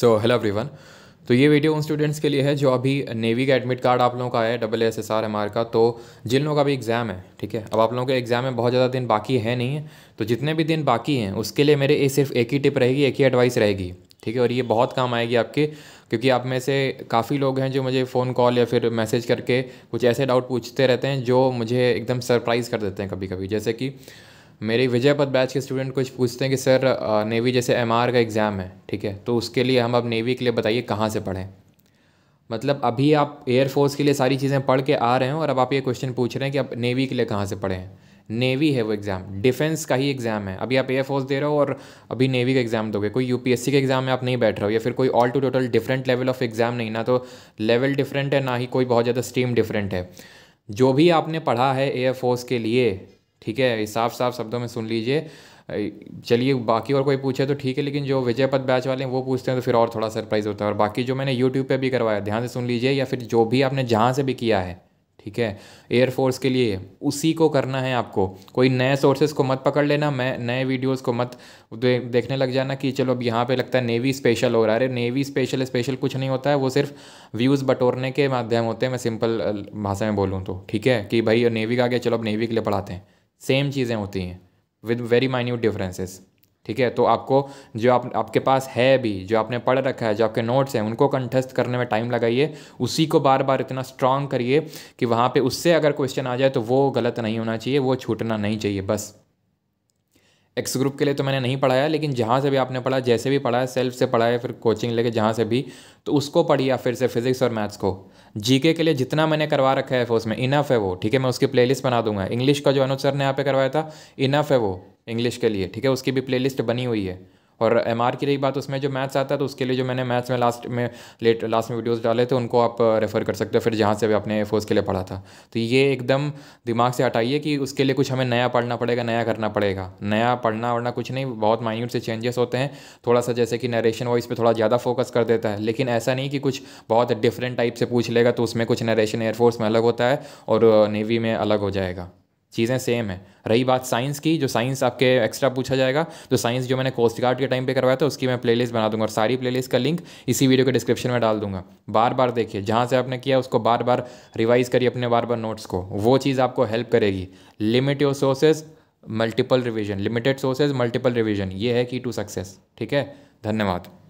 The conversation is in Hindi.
सो हेलो एवरीवन तो ये वीडियो उन स्टूडेंट्स के लिए है जो अभी नेवी का एडमिट कार्ड आप लोगों का है double S S R M R का तो जिन लोगों का भी एग्ज़ाम है ठीक है अब आप लोगों के एग्ज़ाम में बहुत ज़्यादा दिन बाकी है नहीं है तो जितने भी दिन बाकी हैं उसके लिए मेरे ये सिर्फ एक ही टिप रहेगी एक ही एडवाइस रहेगी ठीक है और ये बहुत काम आएगी आपके क्योंकि आप में से काफ़ी लोग हैं जो मुझे फ़ोन कॉल या फिर मैसेज करके कुछ ऐसे डाउट पूछते रहते हैं जो मुझे एकदम सरप्राइज़ कर देते हैं कभी कभी जैसे कि मेरे विजयपद बैच के स्टूडेंट कुछ पूछते हैं कि सर नेवी जैसे एम का एग्ज़ाम है ठीक है तो उसके लिए हम अब नेवी के लिए बताइए कहाँ से पढ़ें मतलब अभी आप एयरफोर्स के लिए सारी चीज़ें पढ़ के आ रहे हैं और अब आप ये क्वेश्चन पूछ रहे हैं कि आप नेवी के लिए कहाँ से पढ़ें नेवी है वो एग्ज़ाम डिफेंस का ही एग्ज़ाम है अभी आप एयरफोर्स दे रहे हो और अभी नेवी का एग्ज़ाम दोगे कोई यूपीएससी के एग्ज़ाम में आप नहीं बैठ रहे हो या फिर कोई all to total different level of exam नहीं ना तो लेवल डिफरेंट है ना ही कोई बहुत ज़्यादा स्ट्रीम डिफरेंट है जो भी आपने पढ़ा है एयरफोर्स के लिए ठीक है साफ साफ शब्दों में सुन लीजिए चलिए बाकी और कोई पूछे तो ठीक है लेकिन जो विजय पद बैच वाले हैं वो पूछते हैं तो फिर और थोड़ा सरप्राइज़ होता है और बाकी जो मैंने यूट्यूब पे भी करवाया ध्यान से सुन लीजिए या फिर जो भी आपने जहाँ से भी किया है ठीक है एयरफोर्स के लिए उसी को करना है आपको कोई नए सोर्सेज को मत पकड़ लेना मैं नए वीडियोस को मत दे, देखने लग जाना कि चलो अब यहाँ पे लगता है नेवी स्पेशल हो रहा है अरे नेवी स्पेशल स्पेशल कुछ नहीं होता है वो सिर्फ व्यूज़ बटोरने के माध्यम होते हैं मैं सिंपल भाषा में बोलूँ तो ठीक है कि भाई नेवी का आगे चलो अब नेवी के लिए पढ़ाते हैं सेम चीज़ें होती हैं विद वेरी माइन्यूट डिफरेंसेस ठीक है तो आपको जो आप आपके पास है भी जो आपने पढ़ रखा है जो आपके नोट्स हैं उनको कंठस्थ करने में टाइम लगाइए उसी को बार बार इतना स्ट्रांग करिए कि वहाँ पे उससे अगर क्वेश्चन आ जाए तो वो गलत नहीं होना चाहिए वो छूटना नहीं चाहिए बस एक्स ग्रुप के लिए तो मैंने नहीं पढ़ाया लेकिन जहाँ से भी आपने पढ़ा जैसे भी पढ़ा सेल्फ से पढ़ा है फिर कोचिंग लेके जहाँ से भी तो उसको पढ़िया फिर से फिजिक्स और मैथ्स को जीके के लिए जितना मैंने करवा रखा है उसमें इनफ है वो ठीक है मैं उसकी प्लेलिस्ट बना दूंगा इंग्लिश का जो अनुसर ने यहाँ पे करवाया था इनफ है वो इंग्लिश के लिए ठीक है उसकी भी प्लेलिस्ट बनी हुई है और एम की रही बात उसमें जो मैथ्स आता है तो उसके लिए जो मैंने मैथ्स में लास्ट में लेट लास्ट में वीडियोस डाले थे उनको आप रेफ़र uh, कर सकते हो फिर जहाँ से भी आपने फोर्स के लिए पढ़ा था तो ये एकदम दिमाग से हटाइए कि उसके लिए कुछ हमें नया पढ़ना पड़ेगा नया करना पड़ेगा नया पढ़ना वढ़ना कुछ नहीं बहुत माइन्यूट से चेंजेस होते हैं थोड़ा सा जैसे कि नरेशन वॉइस पर थोड़ा ज़्यादा फोकस कर देता है लेकिन ऐसा नहीं कि कुछ बहुत डिफरेंट टाइप से पूछ लेगा तो उसमें कुछ नरेशन एयरफोर्स में अलग होता है और नेवी uh, में अलग हो जाएगा चीज़ें सेम है रही बात साइंस की जो साइंस आपके एक्स्ट्रा पूछा जाएगा तो साइंस जो मैंने कोस्ट गार्ड के टाइम पे करवाया था उसकी मैं प्लेलिस्ट बना दूंगा और सारी प्लेलिस्ट का लिंक इसी वीडियो के डिस्क्रिप्शन में डाल दूंगा बार बार देखिए जहाँ से आपने किया उसको बार बार रिवाइज करिए अपने बार बार नोट्स को वो चीज़ आपको हेल्प करेगी limit your sources multiple revision limited sources multiple revision ये है की टू सक्सेस ठीक है धन्यवाद